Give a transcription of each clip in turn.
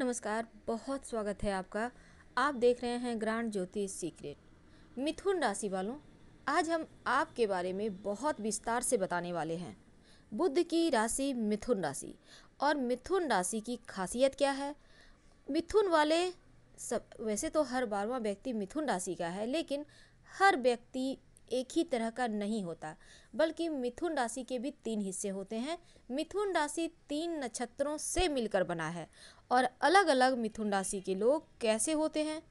नमस्कार बहुत स्वागत है आपका आप देख रहे हैं ग्रांड ज्योति सीक्रेट मिथुन राशि वालों आज हम आपके बारे में बहुत विस्तार से बताने वाले हैं बुद्ध की राशि मिथुन राशि और मिथुन राशि की खासियत क्या है मिथुन वाले सब वैसे तो हर बारवा व्यक्ति मिथुन राशि का है लेकिन हर व्यक्ति एक ही तरह का नहीं होता बल्कि मिथुन राशि के भी तीन हिस्से होते हैं मिथुन राशि तीन नक्षत्रों से मिलकर बना है और अलग अलग मिथुन राशि के लोग कैसे होते हैं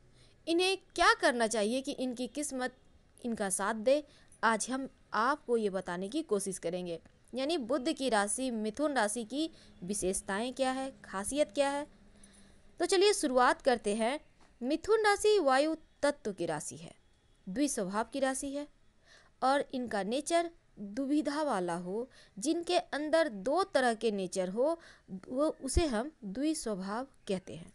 इन्हें क्या करना चाहिए कि इनकी किस्मत इनका साथ दे आज हम आपको ये बताने की कोशिश करेंगे यानी बुद्ध की राशि मिथुन राशि की विशेषताएं क्या है खासियत क्या है तो चलिए शुरुआत करते हैं मिथुन राशि वायु तत्व की राशि है द्विस्वभाव की राशि है और इनका नेचर दुविधा वाला हो जिनके अंदर दो तरह के नेचर हो वो उसे हम द्वि स्वभाव कहते हैं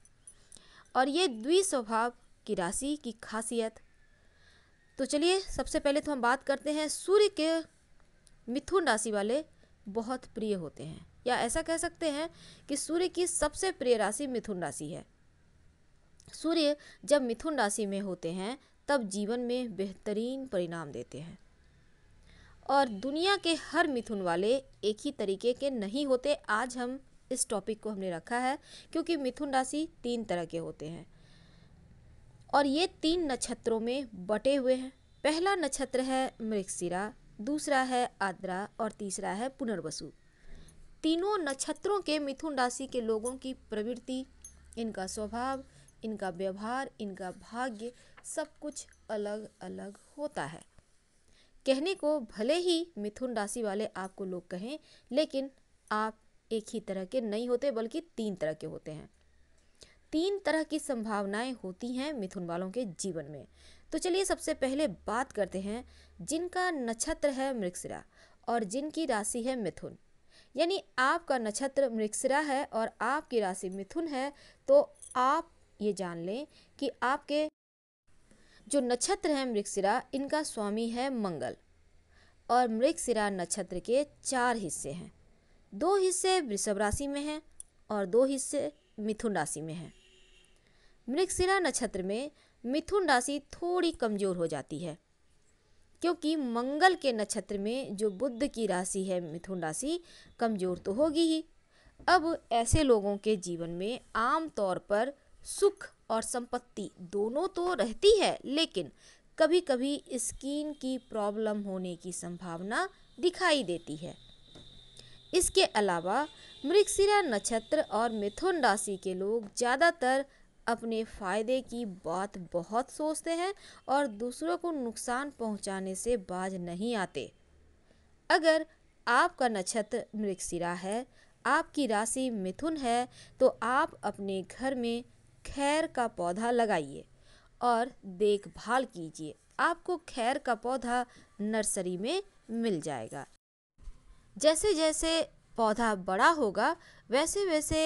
और ये द्वि स्वभाव की राशि की खासियत तो चलिए सबसे पहले तो हम बात करते हैं सूर्य के मिथुन राशि वाले बहुत प्रिय होते हैं या ऐसा कह सकते हैं कि सूर्य की सबसे प्रिय राशि मिथुन राशि है सूर्य जब मिथुन राशि में होते हैं तब जीवन में बेहतरीन परिणाम देते हैं और दुनिया के हर मिथुन वाले एक ही तरीके के नहीं होते आज हम इस टॉपिक को हमने रखा है क्योंकि मिथुन राशि तीन तरह के होते हैं और ये तीन नक्षत्रों में बटे हुए हैं पहला नक्षत्र है मृगशिरा दूसरा है आद्रा और तीसरा है पुनर्वसु तीनों नक्षत्रों के मिथुन राशि के लोगों की प्रवृत्ति इनका स्वभाव इनका व्यवहार इनका भाग्य सब कुछ अलग अलग होता है कहने को भले ही मिथुन राशि वाले आपको लोग कहें लेकिन आप एक ही तरह के नहीं होते बल्कि तीन तरह के होते हैं तीन तरह की संभावनाएं होती हैं मिथुन वालों के जीवन में तो चलिए सबसे पहले बात करते हैं जिनका नक्षत्र है मृक्षरा और जिनकी राशि है मिथुन यानी आपका नक्षत्र मृक्षरा है और आपकी राशि मिथुन है तो आप ये जान लें कि आपके जो नक्षत्र है मृगशिरा इनका स्वामी है मंगल और मृगशिरा नक्षत्र के चार हिस्से हैं दो हिस्से वृषभ राशि में हैं और दो हिस्से मिथुन राशि में हैं मृगशिरा नक्षत्र में मिथुन राशि थोड़ी कमज़ोर हो जाती है क्योंकि मंगल के नक्षत्र में जो बुद्ध की राशि है मिथुन राशि कमज़ोर तो होगी ही अब ऐसे लोगों के जीवन में आम तौर पर सुख और संपत्ति दोनों तो रहती है लेकिन कभी कभी स्किन की प्रॉब्लम होने की संभावना दिखाई देती है इसके अलावा मृगशिरा नक्षत्र और मिथुन राशि के लोग ज़्यादातर अपने फायदे की बात बहुत सोचते हैं और दूसरों को नुकसान पहुंचाने से बाज नहीं आते अगर आपका नक्षत्र मृगशिरा है आपकी राशि मिथुन है तो आप अपने घर में खैर का पौधा लगाइए और देखभाल कीजिए आपको खैर का पौधा नर्सरी में मिल जाएगा जैसे जैसे पौधा बड़ा होगा वैसे वैसे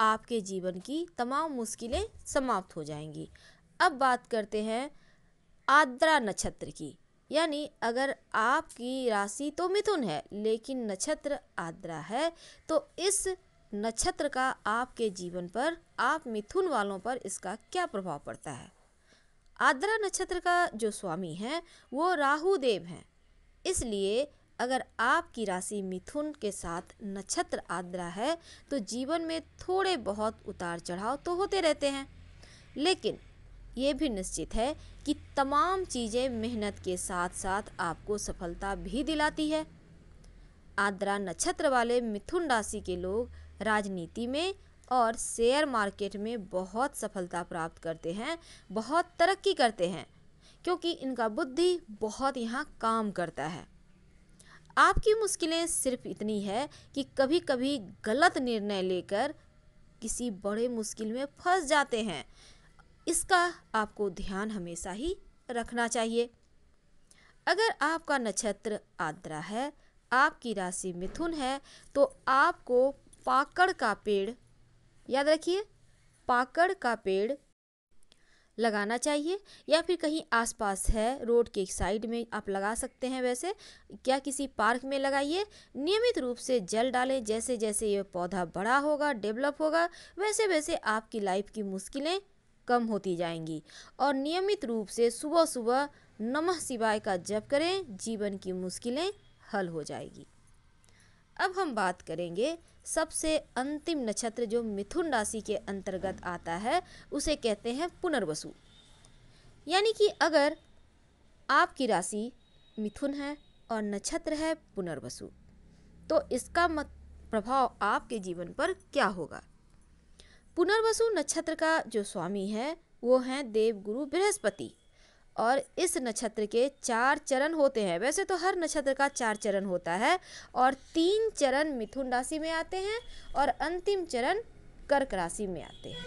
आपके जीवन की तमाम मुश्किलें समाप्त हो जाएंगी अब बात करते हैं आद्रा नक्षत्र की यानी अगर आपकी राशि तो मिथुन है लेकिन नक्षत्र आद्रा है तो इस नक्षत्र का आपके जीवन पर आप मिथुन वालों पर इसका क्या प्रभाव पड़ता है आद्रा नक्षत्र का जो स्वामी है वो राहु देव हैं इसलिए अगर आपकी राशि मिथुन के साथ नक्षत्र आद्रा है तो जीवन में थोड़े बहुत उतार चढ़ाव तो होते रहते हैं लेकिन ये भी निश्चित है कि तमाम चीज़ें मेहनत के साथ साथ आपको सफलता भी दिलाती है आद्रा नक्षत्र वाले मिथुन राशि के लोग राजनीति में और शेयर मार्केट में बहुत सफलता प्राप्त करते हैं बहुत तरक्की करते हैं क्योंकि इनका बुद्धि बहुत यहाँ काम करता है आपकी मुश्किलें सिर्फ इतनी है कि कभी कभी गलत निर्णय लेकर किसी बड़े मुश्किल में फंस जाते हैं इसका आपको ध्यान हमेशा ही रखना चाहिए अगर आपका नक्षत्र आद्रा है आपकी राशि मिथुन है तो आपको पाकड़ का पेड़ याद रखिए पाकड़ का पेड़ लगाना चाहिए या फिर कहीं आसपास है रोड के साइड में आप लगा सकते हैं वैसे क्या किसी पार्क में लगाइए नियमित रूप से जल डालें जैसे जैसे ये पौधा बड़ा होगा डेवलप होगा वैसे वैसे आपकी लाइफ की मुश्किलें कम होती जाएंगी और नियमित रूप से सुबह सुबह नमः शिवाय का जप करें जीवन की मुश्किलें हल हो जाएगी अब हम बात करेंगे सबसे अंतिम नक्षत्र जो मिथुन राशि के अंतर्गत आता है उसे कहते हैं पुनर्वसु यानी कि अगर आपकी राशि मिथुन है और नक्षत्र है पुनर्वसु तो इसका मत प्रभाव आपके जीवन पर क्या होगा पुनर्वसु नक्षत्र का जो स्वामी है वो हैं देवगुरु बृहस्पति और इस नक्षत्र के चार चरण होते हैं वैसे तो हर नक्षत्र का चार चरण होता है और तीन चरण मिथुन राशि में आते हैं और अंतिम चरण कर्क राशि में आते हैं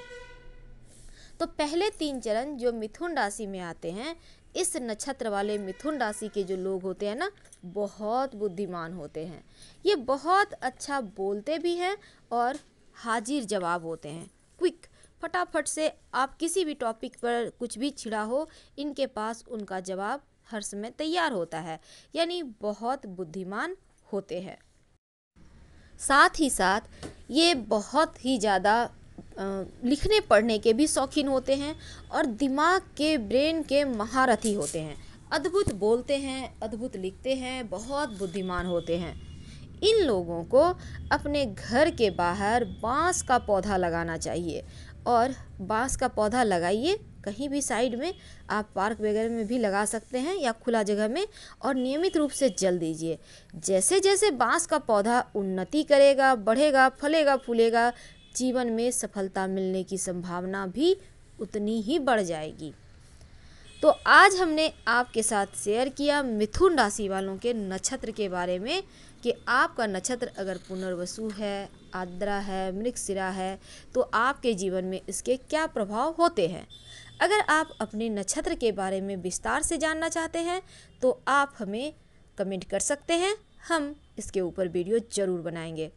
तो पहले तीन चरण जो मिथुन राशि में आते हैं इस नक्षत्र वाले मिथुन राशि के जो लोग होते हैं ना बहुत बुद्धिमान होते हैं ये बहुत अच्छा बोलते भी हैं और हाजिर जवाब होते हैं क्विक फटाफट से आप किसी भी टॉपिक पर कुछ भी छिड़ा हो इनके पास उनका जवाब हर समय तैयार होता है यानी बहुत बुद्धिमान होते हैं साथ ही साथ ये बहुत ही ज़्यादा लिखने पढ़ने के भी शौकीन होते हैं और दिमाग के ब्रेन के महारथी होते हैं अद्भुत बोलते हैं अद्भुत लिखते हैं बहुत बुद्धिमान होते हैं इन लोगों को अपने घर के बाहर बांस का पौधा लगाना चाहिए और बाँस का पौधा लगाइए कहीं भी साइड में आप पार्क वगैरह में भी लगा सकते हैं या खुला जगह में और नियमित रूप से जल दीजिए जैसे जैसे बाँस का पौधा उन्नति करेगा बढ़ेगा फलेगा फूलेगा जीवन में सफलता मिलने की संभावना भी उतनी ही बढ़ जाएगी तो आज हमने आपके साथ शेयर किया मिथुन राशि वालों के नक्षत्र के बारे में कि आपका नक्षत्र अगर पुनर्वसु है आद्रा है मृगशिरा है तो आपके जीवन में इसके क्या प्रभाव होते हैं अगर आप अपने नक्षत्र के बारे में विस्तार से जानना चाहते हैं तो आप हमें कमेंट कर सकते हैं हम इसके ऊपर वीडियो ज़रूर बनाएंगे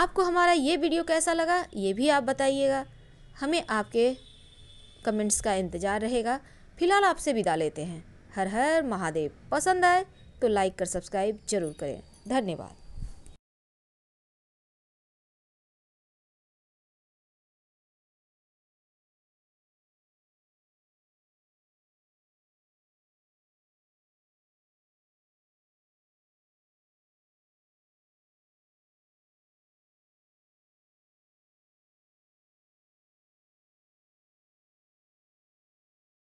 आपको हमारा ये वीडियो कैसा लगा ये भी आप बताइएगा हमें आपके कमेंट्स का इंतज़ार रहेगा फिलहाल आपसे विदा लेते हैं हर हर महादेव पसंद आए तो लाइक कर सब्सक्राइब जरूर करें धन्यवाद